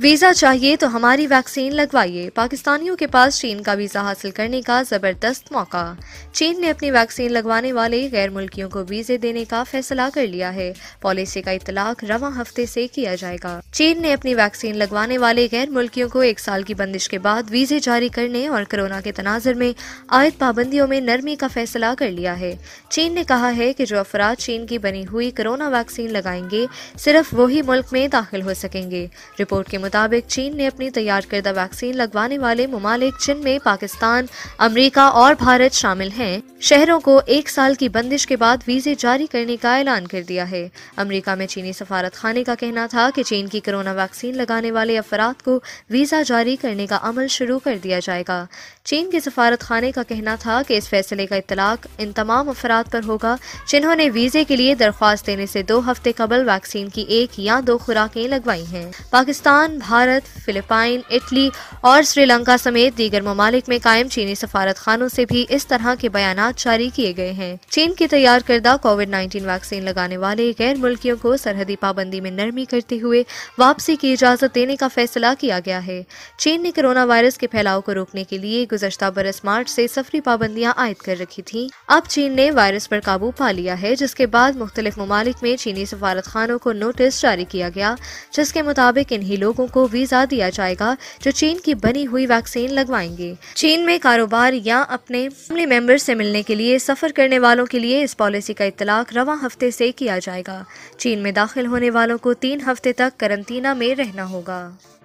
visa चाहिए तो हमारी वैक्सीन लगवाइए पाकिस्तानियों के पास चीन का वीज़ा हासिल करने का ज़बरदस्त मौका चीन ने अपनी वैक्सीन लगवाने वाले गैर मुल्कियों को वीज़े देने का फैसला कर लिया है पॉलिसी का इतलाक रवा हफ्ते से किया जाएगा चीन ने अपनी वैक्सीन लगवाने वाले गैर मुल्कियों को एक साल की बंदिश के बाद वीज़े जारी करने और कोरोना के तनाजर में आयद पाबंदियों में नरमी का फैसला कर लिया है चीन ने कहा है की जो अफराद चीन की बनी हुई कोरोना वैक्सीन लगाएंगे सिर्फ वही मुल्क में दाखिल हो सकेंगे रिपोर्ट के मुताबिक चीन ने अपनी तैयार करदा वैक्सीन लगवाने वाले ममालिक जिनमें पाकिस्तान अमरीका और भारत शामिल है शहरों को एक साल की बंदिश के बाद वीजे जारी करने का ऐलान कर दिया है अमरीका में चीनी सफारत खाने का कहना था की चीन की कोरोना वैक्सीन लगाने वाले अफराद को वीज़ा जारी करने का अमल शुरू कर दिया जाएगा चीन के सफारत खाने का कहना था की इस फैसले का इतलाक इन तमाम अफराद पर होगा जिन्होंने वीज़े के लिए दरख्वास्त देने से दो हफ्ते कबल वैक्सीन की एक या दो खुराकें लगवाई हैं पाकिस्तान भारत फिलिपाइन इटली और श्रीलंका समेत दीगर ममालिक में कायम चीनी सफारत खानों से भी इस तरह के बयान जारी किए गए हैं चीन की तैयार करदा कोविड नाइन्टीन वैक्सीन लगाने वाले गैर मुल्कियों को सरहदी पाबंदी में नरमी करते हुए वापसी की इजाजत देने का फैसला किया गया है चीन ने कोरोना वायरस के फैलाव को रोकने के लिए गुजशत बरस मार्च ऐसी सफरी पाबंदियाँ आयद कर रखी थी अब चीन ने वायरस आरोप काबू पा लिया है जिसके बाद मुख्तलिफ ममालिक में चीनी सफारत खानों को नोटिस जारी किया गया जिसके मुताबिक इन्ही लोगों लोगों को वीजा दिया जाएगा जो चीन की बनी हुई वैक्सीन लगवाएंगे चीन में कारोबार या अपने फैमिली मेंबर से मिलने के लिए सफर करने वालों के लिए इस पॉलिसी का इतलाक रवा हफ्ते से किया जाएगा चीन में दाखिल होने वालों को तीन हफ्ते तक करंतना में रहना होगा